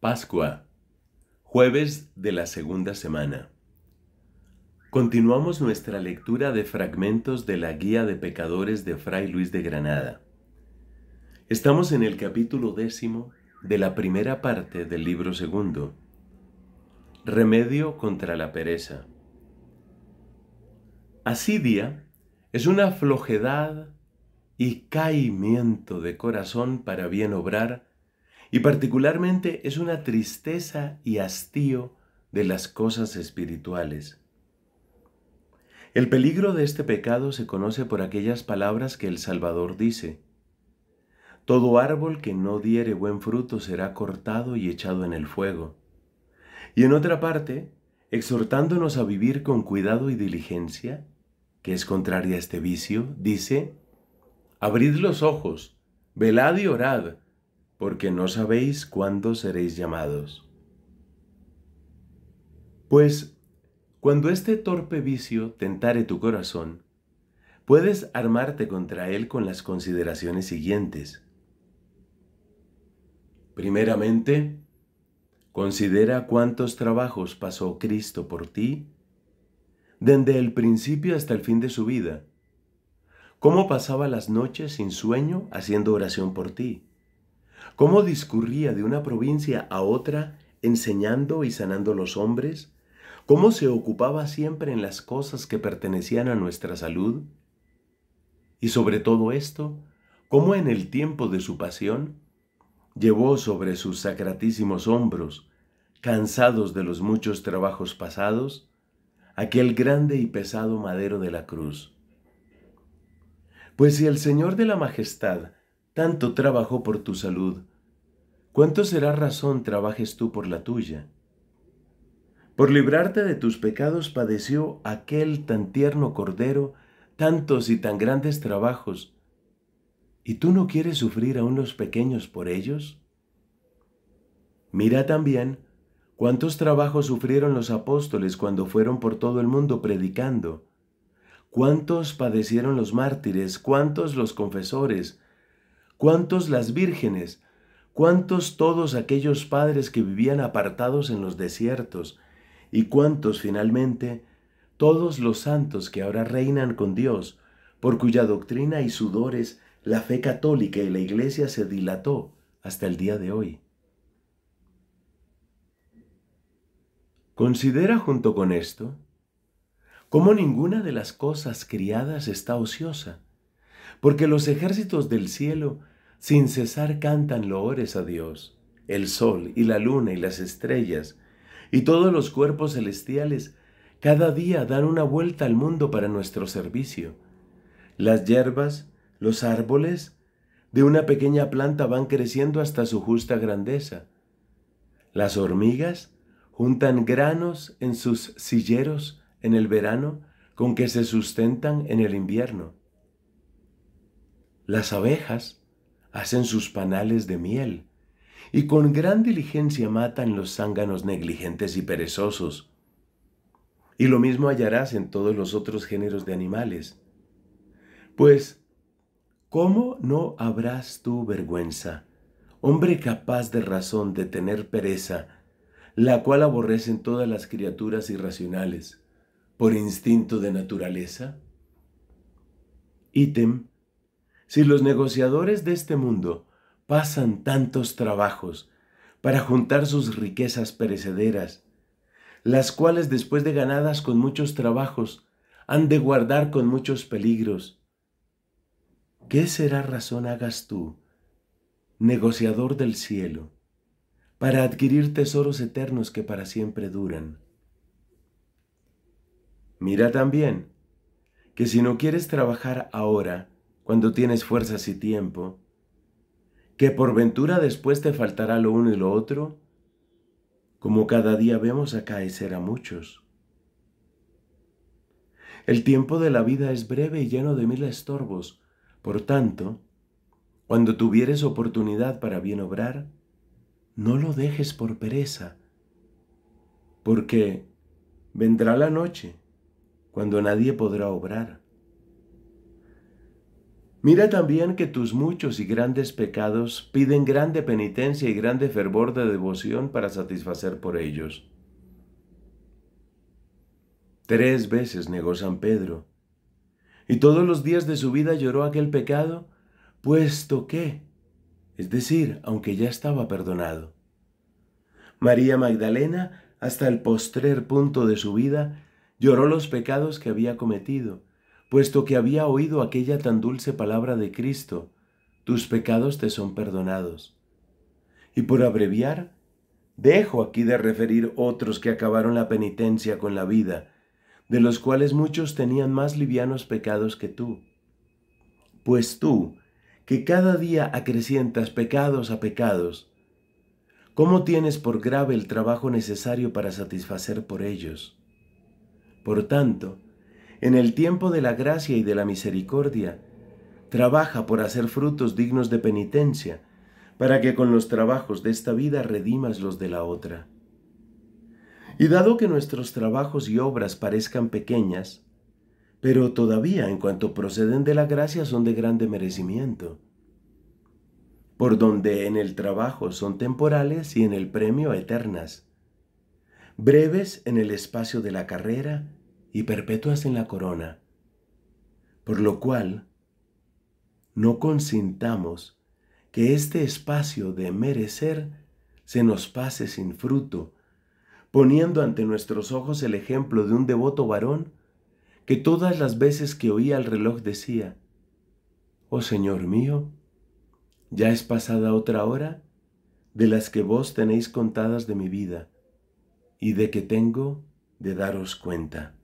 Pascua, jueves de la segunda semana. Continuamos nuestra lectura de fragmentos de la Guía de Pecadores de Fray Luis de Granada. Estamos en el capítulo décimo de la primera parte del libro segundo. Remedio contra la pereza. Asidia es una flojedad y caimiento de corazón para bien obrar y particularmente es una tristeza y hastío de las cosas espirituales. El peligro de este pecado se conoce por aquellas palabras que el Salvador dice. Todo árbol que no diere buen fruto será cortado y echado en el fuego. Y en otra parte, exhortándonos a vivir con cuidado y diligencia, que es contraria a este vicio, dice, Abrid los ojos, velad y orad, porque no sabéis cuándo seréis llamados. Pues, cuando este torpe vicio tentare tu corazón, puedes armarte contra él con las consideraciones siguientes. Primeramente, considera cuántos trabajos pasó Cristo por ti desde el principio hasta el fin de su vida. ¿Cómo pasaba las noches sin sueño haciendo oración por ti? cómo discurría de una provincia a otra enseñando y sanando los hombres, cómo se ocupaba siempre en las cosas que pertenecían a nuestra salud, y sobre todo esto, cómo en el tiempo de su pasión llevó sobre sus sacratísimos hombros, cansados de los muchos trabajos pasados, aquel grande y pesado madero de la cruz. Pues si el Señor de la Majestad tanto trabajó por tu salud, ¿cuánto será razón trabajes tú por la tuya? Por librarte de tus pecados padeció aquel tan tierno cordero tantos y tan grandes trabajos, ¿y tú no quieres sufrir a los pequeños por ellos? Mira también cuántos trabajos sufrieron los apóstoles cuando fueron por todo el mundo predicando, cuántos padecieron los mártires, cuántos los confesores, cuántos las vírgenes, cuántos todos aquellos padres que vivían apartados en los desiertos, y cuántos finalmente todos los santos que ahora reinan con Dios, por cuya doctrina y sudores la fe católica y la iglesia se dilató hasta el día de hoy. Considera junto con esto cómo ninguna de las cosas criadas está ociosa, porque los ejércitos del cielo sin cesar cantan loores a Dios, el sol y la luna y las estrellas, y todos los cuerpos celestiales cada día dan una vuelta al mundo para nuestro servicio. Las hierbas, los árboles, de una pequeña planta van creciendo hasta su justa grandeza. Las hormigas juntan granos en sus silleros en el verano con que se sustentan en el invierno. Las abejas hacen sus panales de miel, y con gran diligencia matan los zánganos negligentes y perezosos. Y lo mismo hallarás en todos los otros géneros de animales. Pues, ¿cómo no habrás tú vergüenza, hombre capaz de razón, de tener pereza, la cual aborrecen todas las criaturas irracionales, por instinto de naturaleza? Ítem si los negociadores de este mundo pasan tantos trabajos para juntar sus riquezas perecederas, las cuales después de ganadas con muchos trabajos, han de guardar con muchos peligros, ¿qué será razón hagas tú, negociador del cielo, para adquirir tesoros eternos que para siempre duran? Mira también que si no quieres trabajar ahora, cuando tienes fuerzas y tiempo, que por ventura después te faltará lo uno y lo otro, como cada día vemos acaecer a muchos. El tiempo de la vida es breve y lleno de mil estorbos, por tanto, cuando tuvieres oportunidad para bien obrar, no lo dejes por pereza, porque vendrá la noche cuando nadie podrá obrar. Mira también que tus muchos y grandes pecados piden grande penitencia y grande fervor de devoción para satisfacer por ellos. Tres veces negó San Pedro, y todos los días de su vida lloró aquel pecado, puesto que, es decir, aunque ya estaba perdonado. María Magdalena, hasta el postrer punto de su vida, lloró los pecados que había cometido, puesto que había oído aquella tan dulce palabra de Cristo, tus pecados te son perdonados. Y por abreviar, dejo aquí de referir otros que acabaron la penitencia con la vida, de los cuales muchos tenían más livianos pecados que tú. Pues tú, que cada día acrecientas pecados a pecados, ¿cómo tienes por grave el trabajo necesario para satisfacer por ellos? Por tanto, en el tiempo de la gracia y de la misericordia, trabaja por hacer frutos dignos de penitencia, para que con los trabajos de esta vida redimas los de la otra. Y dado que nuestros trabajos y obras parezcan pequeñas, pero todavía en cuanto proceden de la gracia son de grande merecimiento, por donde en el trabajo son temporales y en el premio eternas, breves en el espacio de la carrera y perpetuas en la corona, por lo cual no consintamos que este espacio de merecer se nos pase sin fruto, poniendo ante nuestros ojos el ejemplo de un devoto varón que todas las veces que oía el reloj decía, Oh Señor mío, ya es pasada otra hora de las que vos tenéis contadas de mi vida y de que tengo de daros cuenta.